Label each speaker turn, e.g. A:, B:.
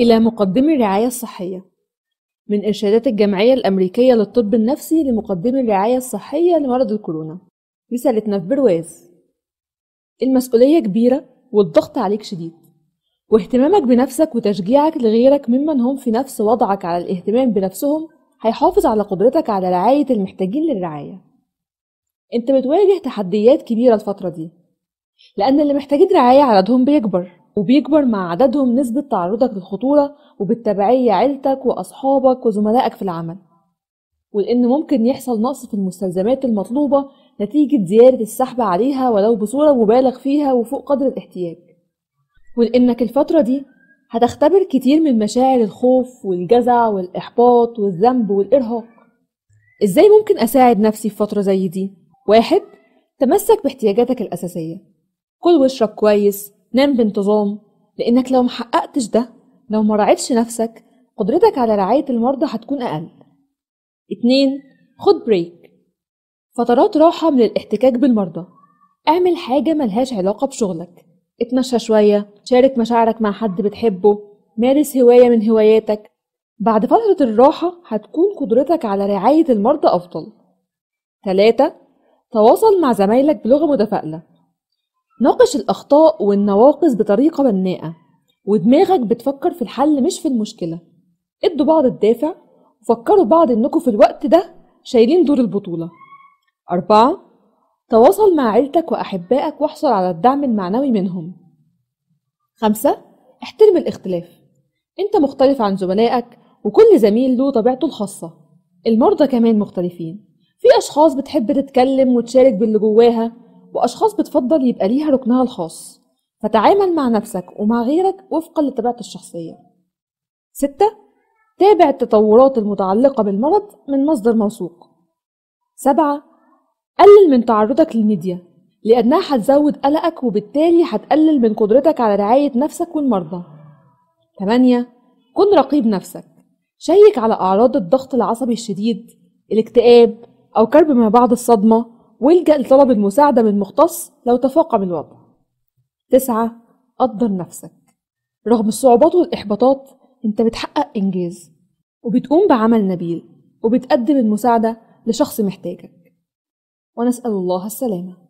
A: إلى مقدمي الرعاية الصحية من إرشادات الجمعية الأمريكية للطب النفسي لمقدمي الرعاية الصحية لمرض الكورونا رسالتنا في برواز المسؤولية كبيرة والضغط عليك شديد واهتمامك بنفسك وتشجيعك لغيرك ممن هم في نفس وضعك على الاهتمام بنفسهم هيحافظ على قدرتك على رعاية المحتاجين للرعاية انت بتواجه تحديات كبيرة الفترة دي لأن اللي محتاجين رعاية عددهم بيكبر وبيكبر مع عددهم نسبة تعرضك للخطورة وبالتبعية عيلتك وأصحابك وزملائك في العمل ولأن ممكن يحصل نقص في المستلزمات المطلوبة نتيجة زيادة السحب عليها ولو بصورة مبالغ فيها وفوق قدر الاحتياج ولأنك الفترة دي هتختبر كتير من مشاعر الخوف والجزع والإحباط والذنب والإرهاق إزاي ممكن أساعد نفسي في فترة زي دي؟ واحد تمسك باحتياجاتك الأساسية كل واشرب كويس نام بانتظام لأنك لو محققتش ده لو ما راعيتش نفسك قدرتك على رعاية المرضى هتكون أقل اتنين خد بريك فترات راحة من الاحتكاك بالمرضى اعمل حاجة ملهاش علاقة بشغلك اتمشى شوية شارك مشاعرك مع حد بتحبه مارس هواية من هواياتك بعد فترة الراحة هتكون قدرتك على رعاية المرضى أفضل تلاتة تواصل مع زمايلك بلغة متفائلة ناقش الأخطاء والنواقص بطريقة بناءة ودماغك بتفكر في الحل مش في المشكلة ادوا بعض الدافع وفكروا بعض انكم في الوقت ده شايلين دور البطولة أربعة تواصل مع عيلتك وأحبائك واحصل على الدعم المعنوي منهم خمسة احترم الاختلاف انت مختلف عن زملائك وكل زميل له طبيعته الخاصة المرضى كمان مختلفين في أشخاص بتحب تتكلم وتشارك باللي جواها وأشخاص بتفضل يبقى ليها ركنها الخاص فتعامل مع نفسك ومع غيرك وفقا لطبيعتك الشخصية ستة تابع التطورات المتعلقة بالمرض من مصدر موثوق سبعة قلل من تعرضك للميديا لأنها هتزود قلقك وبالتالي هتقلل من قدرتك على رعاية نفسك والمرضى ثمانية كن رقيب نفسك شيك على أعراض الضغط العصبي الشديد الاكتئاب أو كرب ما بعد الصدمة والجأ لطلب المساعدة من مختص لو تفاقم الوضع. تسعة قدر نفسك رغم الصعوبات والإحباطات أنت بتحقق إنجاز وبتقوم بعمل نبيل وبتقدم المساعدة لشخص محتاجك ونسأل الله السلامة